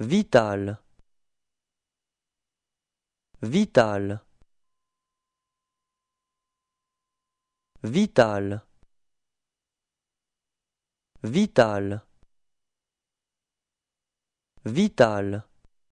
Vital Vital Vital Vital Vital